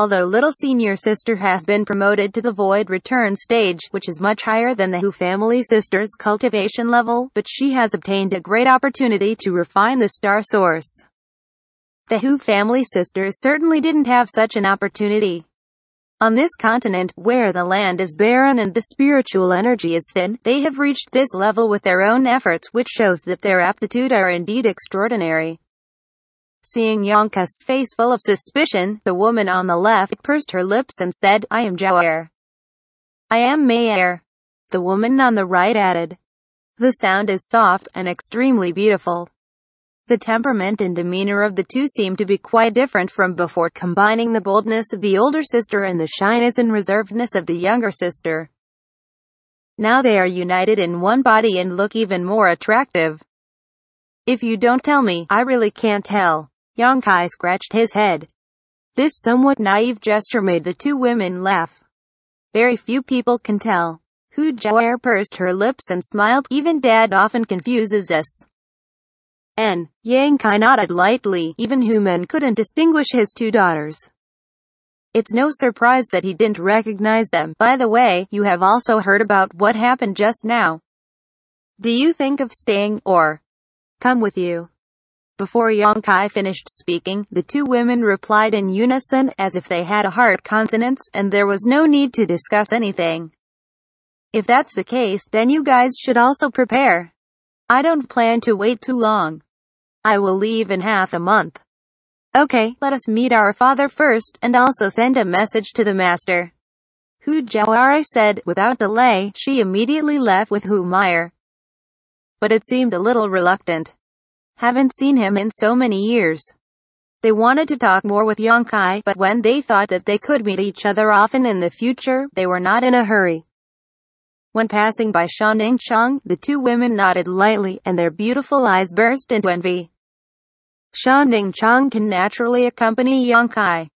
Although Little Senior Sister has been promoted to the Void Return stage, which is much higher than the Who Family Sister's cultivation level, but she has obtained a great opportunity to refine the star source. The Who Family Sisters certainly didn't have such an opportunity. On this continent, where the land is barren and the spiritual energy is thin, they have reached this level with their own efforts which shows that their aptitude are indeed extraordinary. Seeing Yonka's face full of suspicion, the woman on the left pursed her lips and said, I am Jair. I am Mayor. The woman on the right added. The sound is soft and extremely beautiful. The temperament and demeanor of the two seem to be quite different from before combining the boldness of the older sister and the shyness and reservedness of the younger sister. Now they are united in one body and look even more attractive. If you don't tell me, I really can't tell. Yonkai scratched his head. This somewhat naive gesture made the two women laugh. Very few people can tell. Hu Jiaer pursed her lips and smiled, even dad often confuses us. And, Yang Kai nodded lightly, even Men couldn't distinguish his two daughters. It's no surprise that he didn't recognize them. By the way, you have also heard about what happened just now. Do you think of staying, or come with you? Before Yang Kai finished speaking, the two women replied in unison, as if they had a hard consonance, and there was no need to discuss anything. If that's the case, then you guys should also prepare. I don't plan to wait too long. I will leave in half a month. Okay, let us meet our father first, and also send a message to the master. Hu Jiawari said, without delay, she immediately left with Hu Meyer. But it seemed a little reluctant. Haven't seen him in so many years. They wanted to talk more with Yonkai, but when they thought that they could meet each other often in the future, they were not in a hurry. When passing by Shan Ningchang, the two women nodded lightly, and their beautiful eyes burst into envy. Shan Ningchang can naturally accompany Yonkai.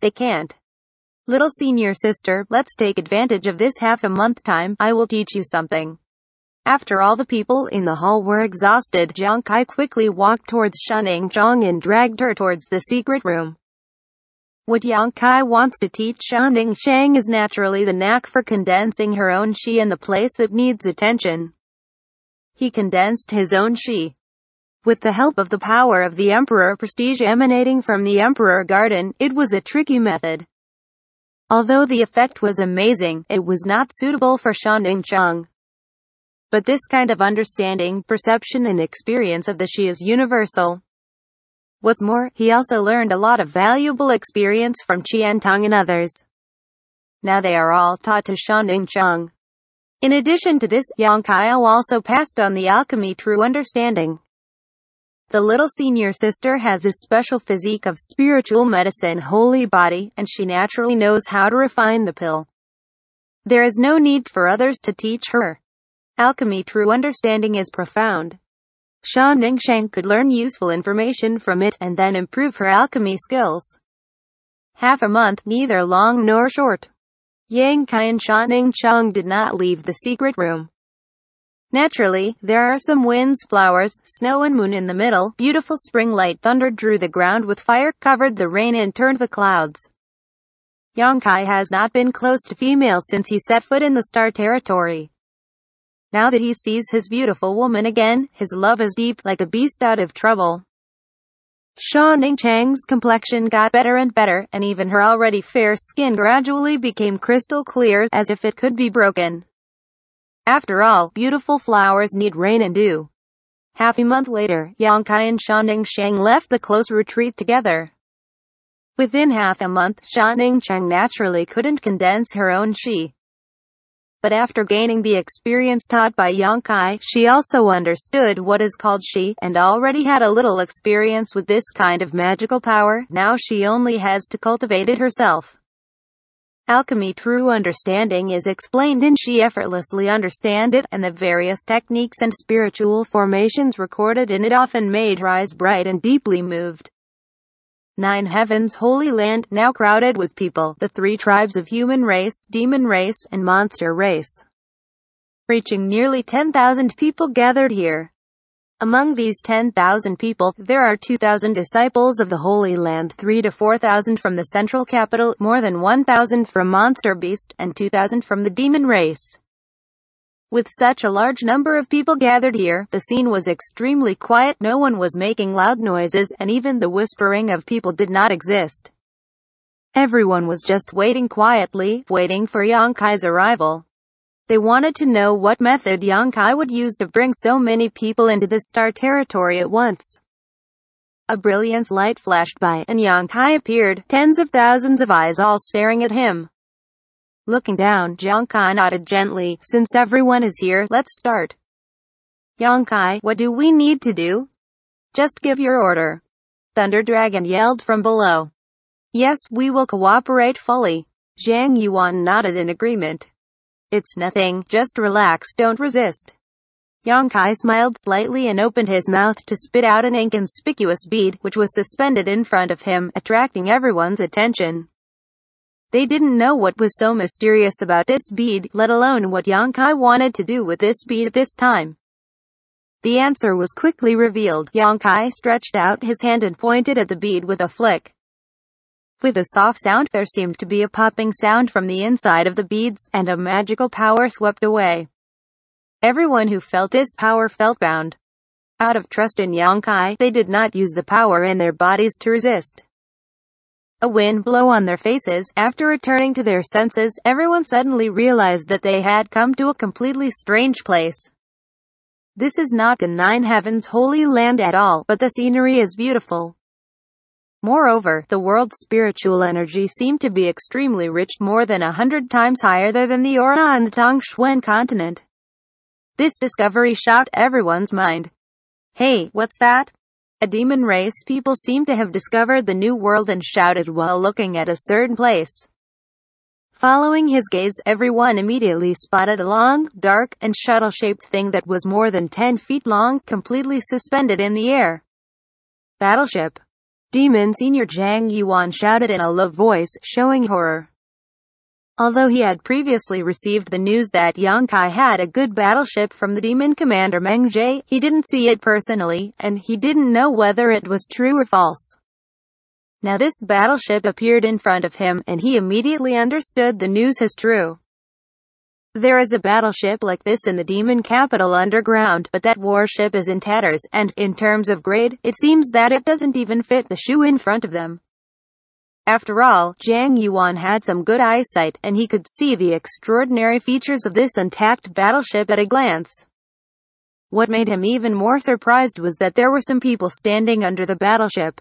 They can't. Little senior sister, let's take advantage of this half a month time, I will teach you something. After all the people in the hall were exhausted, Jiang Kai quickly walked towards Shunning Zhang and dragged her towards the secret room. What Yang Kai wants to teach Shanding Chang is naturally the knack for condensing her own she in the place that needs attention. He condensed his own she. With the help of the power of the Emperor prestige emanating from the Emperor Garden, it was a tricky method. Although the effect was amazing, it was not suitable for Shanding Chang. But this kind of understanding, perception and experience of the she is universal. What's more, he also learned a lot of valuable experience from Qian Tong and others. Now they are all taught to Shanning Cheng. In addition to this, Yang Kyle also passed on the alchemy true understanding. The little senior sister has a special physique of spiritual medicine holy body, and she naturally knows how to refine the pill. There is no need for others to teach her. Alchemy true understanding is profound. Shan Ningshang could learn useful information from it and then improve her alchemy skills. Half a month, neither long nor short. Yang Kai and Shan Ningchang did not leave the secret room. Naturally, there are some winds, flowers, snow and moon in the middle, beautiful spring light thunder drew the ground with fire, covered the rain and turned the clouds. Yang Kai has not been close to females since he set foot in the star territory. Now that he sees his beautiful woman again, his love is deep, like a beast out of trouble. Sha Ning Chang's complexion got better and better, and even her already fair skin gradually became crystal clear, as if it could be broken. After all, beautiful flowers need rain and dew. Half a month later, Yang Kai and Sha Ning Chang left the close retreat together. Within half a month, Sha Ning Chang naturally couldn't condense her own chi but after gaining the experience taught by Yonkai, she also understood what is called "she" and already had a little experience with this kind of magical power, now she only has to cultivate it herself. Alchemy true understanding is explained in She effortlessly understand it, and the various techniques and spiritual formations recorded in it often made her eyes bright and deeply moved. Nine heavens holy land, now crowded with people, the three tribes of human race, demon race, and monster race. Reaching nearly 10,000 people gathered here. Among these 10,000 people, there are 2,000 disciples of the Holy Land, 3 to 4,000 from the central capital, more than 1,000 from Monster Beast, and 2,000 from the demon race. With such a large number of people gathered here, the scene was extremely quiet, no one was making loud noises, and even the whispering of people did not exist. Everyone was just waiting quietly, waiting for Yang Kai's arrival. They wanted to know what method Yang Kai would use to bring so many people into the star territory at once. A brilliant light flashed by, and Yang Kai appeared, tens of thousands of eyes all staring at him. Looking down, Jiang Kai nodded gently, since everyone is here, let's start. Jiang Kai, what do we need to do? Just give your order. Thunder Dragon yelled from below. Yes, we will cooperate fully. Zhang Yuan nodded in agreement. It's nothing, just relax, don't resist. Yang Kai smiled slightly and opened his mouth to spit out an inconspicuous bead, which was suspended in front of him, attracting everyone's attention. They didn't know what was so mysterious about this bead, let alone what Kai wanted to do with this bead at this time. The answer was quickly revealed. Kai stretched out his hand and pointed at the bead with a flick. With a soft sound there seemed to be a popping sound from the inside of the beads, and a magical power swept away. Everyone who felt this power felt bound. Out of trust in Kai, they did not use the power in their bodies to resist a wind blow on their faces. After returning to their senses, everyone suddenly realized that they had come to a completely strange place. This is not the Nine Heavens' holy land at all, but the scenery is beautiful. Moreover, the world's spiritual energy seemed to be extremely rich, more than a hundred times higher than the aura on the Tongxuan continent. This discovery shocked everyone's mind. Hey, what's that? A demon race people seem to have discovered the new world and shouted while looking at a certain place. Following his gaze, everyone immediately spotted a long, dark, and shuttle-shaped thing that was more than 10 feet long, completely suspended in the air. Battleship. Demon Senior Zhang Yuan shouted in a low voice, showing horror. Although he had previously received the news that Yang Kai had a good battleship from the demon commander Meng Jie, he didn't see it personally, and he didn't know whether it was true or false. Now this battleship appeared in front of him, and he immediately understood the news is true. There is a battleship like this in the demon capital underground, but that warship is in tatters, and, in terms of grade, it seems that it doesn't even fit the shoe in front of them. After all, Jiang Yuan had some good eyesight, and he could see the extraordinary features of this intact battleship at a glance. What made him even more surprised was that there were some people standing under the battleship.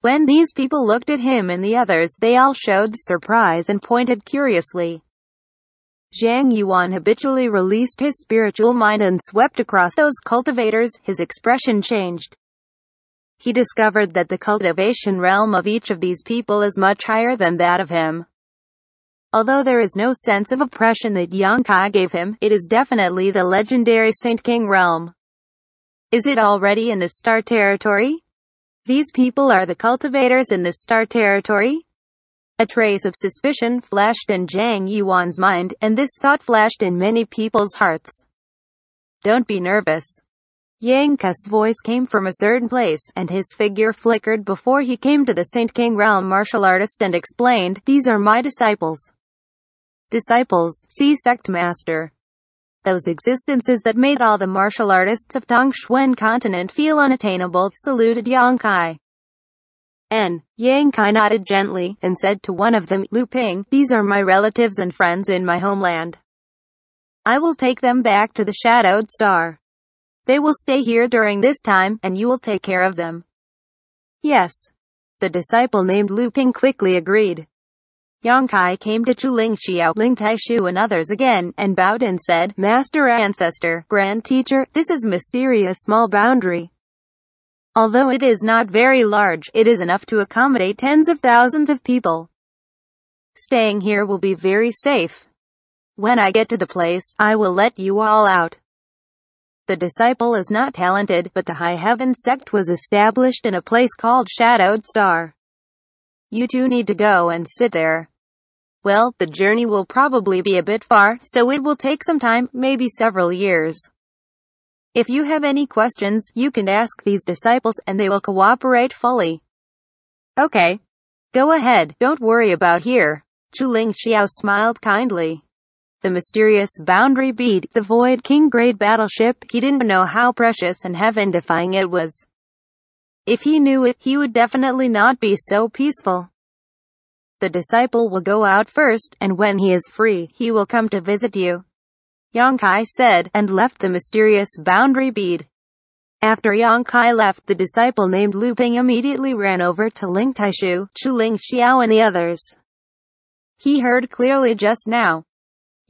When these people looked at him and the others, they all showed surprise and pointed curiously. Zhang Yuan habitually released his spiritual mind and swept across those cultivators, his expression changed. He discovered that the cultivation realm of each of these people is much higher than that of him. Although there is no sense of oppression that Yang Kai gave him, it is definitely the legendary Saint King realm. Is it already in the Star Territory? These people are the cultivators in the Star Territory? A trace of suspicion flashed in Zhang Yuan's mind, and this thought flashed in many people's hearts. Don't be nervous. Yanka's voice came from a certain place, and his figure flickered before he came to the Saint King realm martial artist and explained, These are my disciples. Disciples, see sect master. Those existences that made all the martial artists of Tongshuan continent feel unattainable, saluted Yang Kai. N. Yang Kai nodded gently, and said to one of them, Lu Ping, these are my relatives and friends in my homeland. I will take them back to the Shadowed Star. They will stay here during this time, and you will take care of them. Yes. The disciple named Lu Ping quickly agreed. Yang Kai came to Chu Ling Xiao, Ling Taishu and others again, and bowed and said, Master Ancestor, Grand Teacher, this is mysterious small boundary. Although it is not very large, it is enough to accommodate tens of thousands of people. Staying here will be very safe. When I get to the place, I will let you all out the disciple is not talented, but the High Heaven sect was established in a place called Shadowed Star. You two need to go and sit there. Well, the journey will probably be a bit far, so it will take some time, maybe several years. If you have any questions, you can ask these disciples and they will cooperate fully. Okay. Go ahead, don't worry about here. Chu Ling Xiao smiled kindly the mysterious boundary bead, the Void King grade battleship, he didn't know how precious and heaven-defying it was. If he knew it, he would definitely not be so peaceful. The disciple will go out first, and when he is free, he will come to visit you. Kai said, and left the mysterious boundary bead. After Kai left, the disciple named Lu Ping immediately ran over to Ling Taishu, Chu Ling Xiao and the others. He heard clearly just now.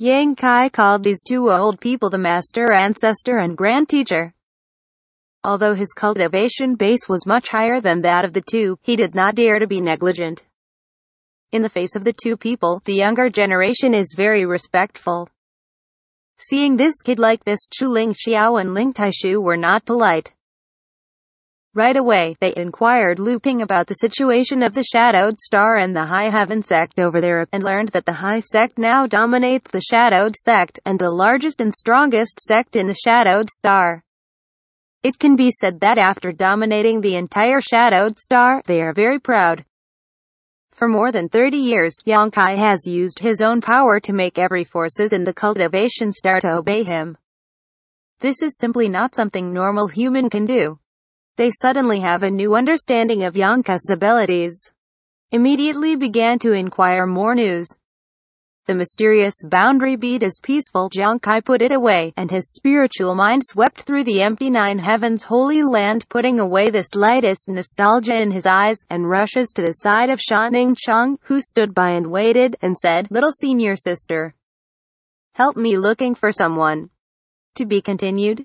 Yang Kai called these two old people the master ancestor and grand teacher. Although his cultivation base was much higher than that of the two, he did not dare to be negligent. In the face of the two people, the younger generation is very respectful. Seeing this kid like this, Chu Ling Xiao and Ling Taishu were not polite. Right away, they inquired Looping about the situation of the Shadowed Star and the High Heaven sect over there and learned that the High sect now dominates the Shadowed sect and the largest and strongest sect in the Shadowed Star. It can be said that after dominating the entire Shadowed Star, they are very proud. For more than 30 years, Kai has used his own power to make every forces in the cultivation star to obey him. This is simply not something normal human can do they suddenly have a new understanding of Yanka's abilities. Immediately began to inquire more news. The mysterious boundary beat as peaceful Jiangkai put it away, and his spiritual mind swept through the empty nine heavens holy land putting away the slightest nostalgia in his eyes, and rushes to the side of Shanning Cheng, who stood by and waited, and said, Little senior sister, help me looking for someone. To be continued.